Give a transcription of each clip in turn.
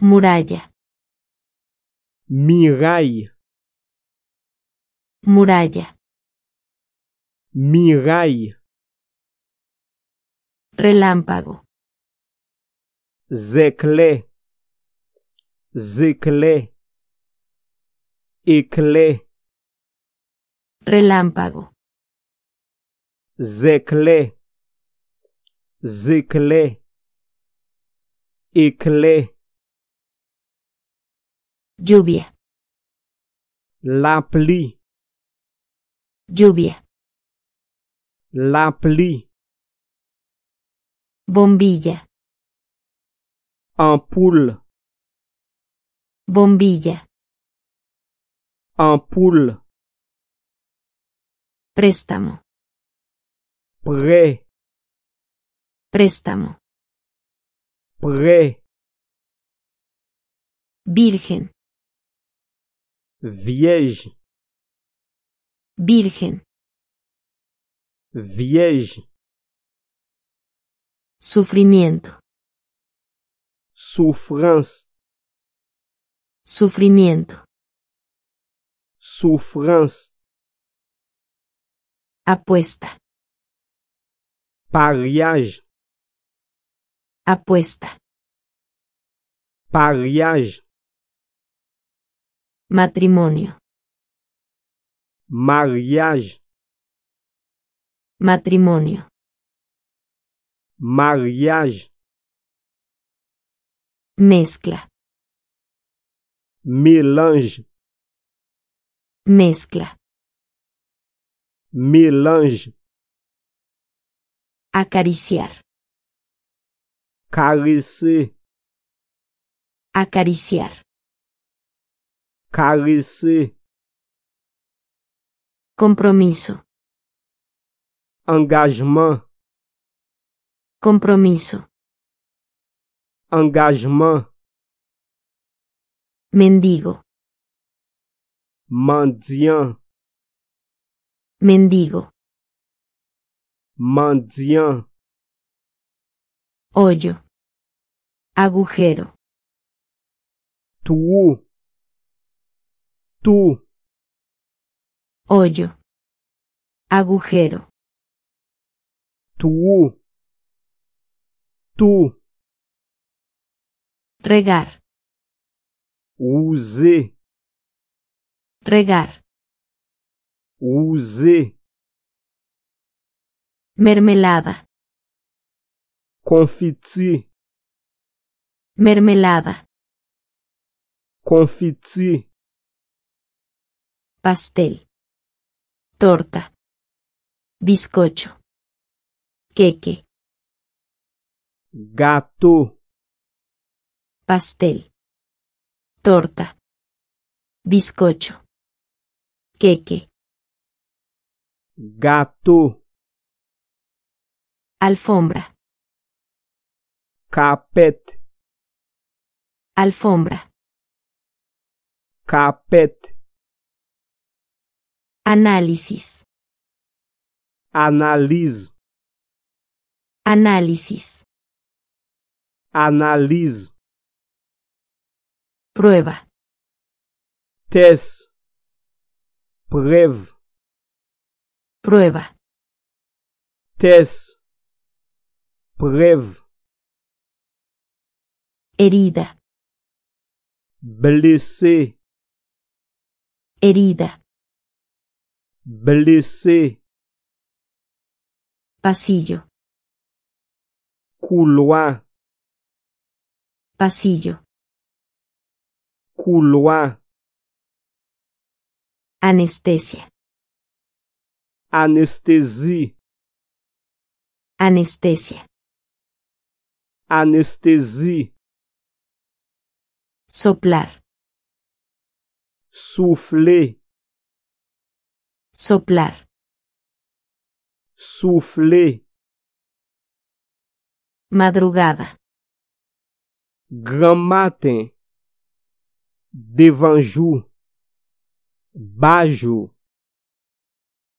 Muralla. Migai. Muralla. Migai. Relámpago. Zekle. Zekle. Ikle. Relámpago. Zekle. Zekle. Ikle. Lluvia. La pli. Lluvia. La pli. Bombilla. ampul, Bombilla. ampul, Préstamo. Pré. Préstamo. Pré. Virgen. Vierge. Virgen. Vierge. Sufrimiento. Souffrance. Sufrimiento. Souffrance. Apuesta. Pariage. Apuesta. Pariage. Matrimonio. Mariage. Matrimonio. Mariage. Mezcla. Mélange. Mezcla. Mélange. Acariciar. Caresser. Acariciar compromiso, engagement, compromiso, engagement, mendigo, mendiant, mendigo, mendiant, hoyo, agujero, Tu. Tú. Hoyo. Agujero. Tú. Tú. Regar. Use. Regar. Use. Mermelada. confití, Mermelada. confití, pastel, torta, bizcocho, queque, gato, pastel, torta, bizcocho, queque, gato, alfombra, capet, alfombra, capet Análisis. Analise. Análisis. Analise. Prueba. Test. Preve. Prueba. Test. Preve. Herida. Blessé. Herida. blessé, pasillo, couloir, pasillo, couloir, anestesia, anestesie, anestesia, anestesia, soplar, souffler, soplar. Souffler. Madrugada. Grand matin. Devanjou. Bajo.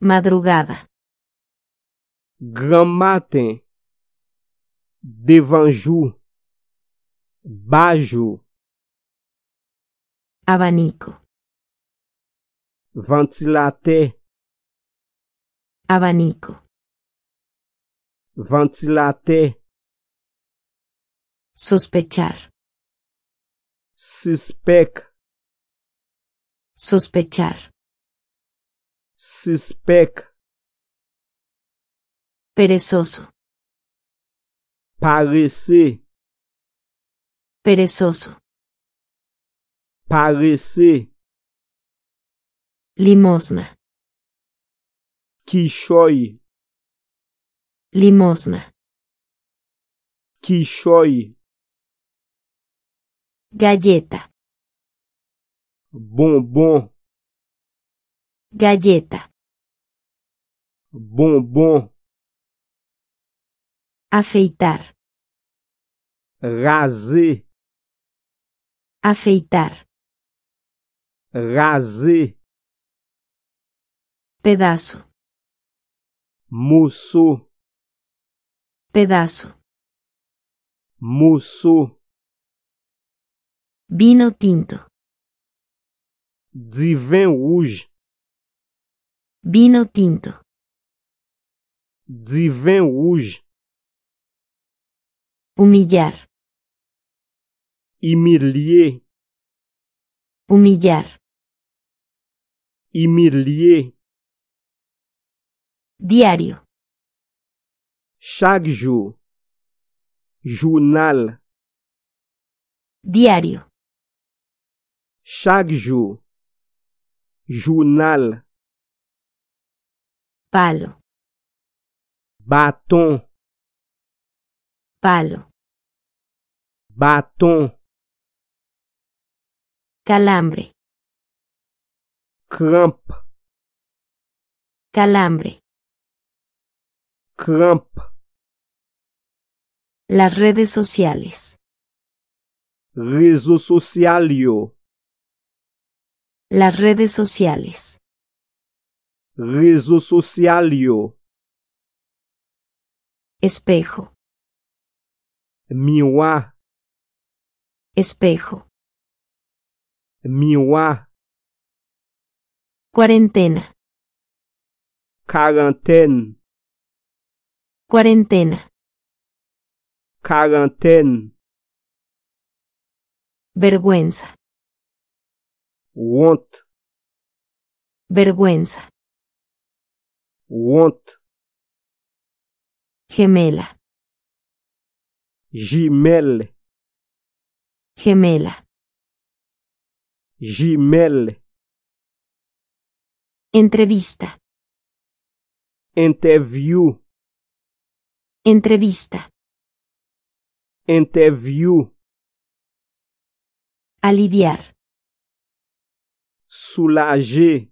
Madrugada. Grand matin. Devanjou. Bajo. Abanico. Ventilateur. abanico Ventilate. sospechar Suspec. sospechar Suspec. perezoso parecer perezoso parecer limosna Quixói. Limosna. Quixói. Galleta. Bombom. Galleta. Bombom. Afeitar. Raser. Afeitar. Raser. Pedaço. Musu. Pedaço. Musu. Vinho tinto. Dzivenhuj. Vinho tinto. Dzivenhuj. Humilhar. Humilier. Humilhar. Humilier. Diario. Chaque jour. Journal. Diario. Chaque jour. Journal. Palo. Baton. Palo. Baton. Calambre. Crampe. Calambre. Las redes sociales. Rezo socialio. Las redes sociales. Rezo socialio. Espejo. Miwa. Espejo. Miwa. Cuarentena. Cuarentena. Vergüenza. Want. Vergüenza. Want. Gemela. Gimel. Gemela. Gimel. Entrevista. Interview. Entrevista. Interview. Aliviar. Soulager.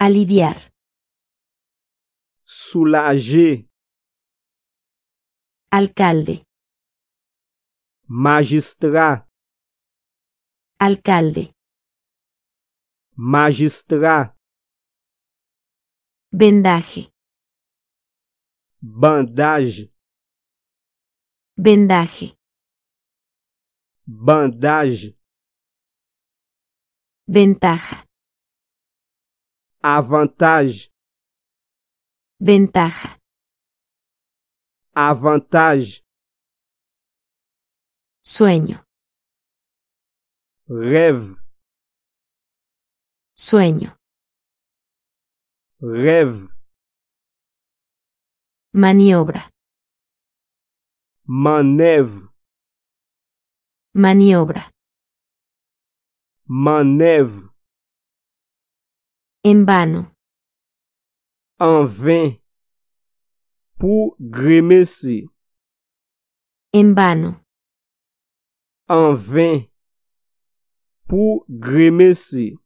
Aliviar. Soulager. Alcalde. Magistrat. Alcalde. Magistrat. Vendaje. Bandagem. Vendaje. Bandagem. Ventaja. A vantagem. Ventaja. A vantagem. sonho, Rev. sonho, Rev. Maniobra. Manœuvre. Maniobra. Manœuvre. En vano. En vain. Pour grimacer. En vano. En vain. Pour grimacer.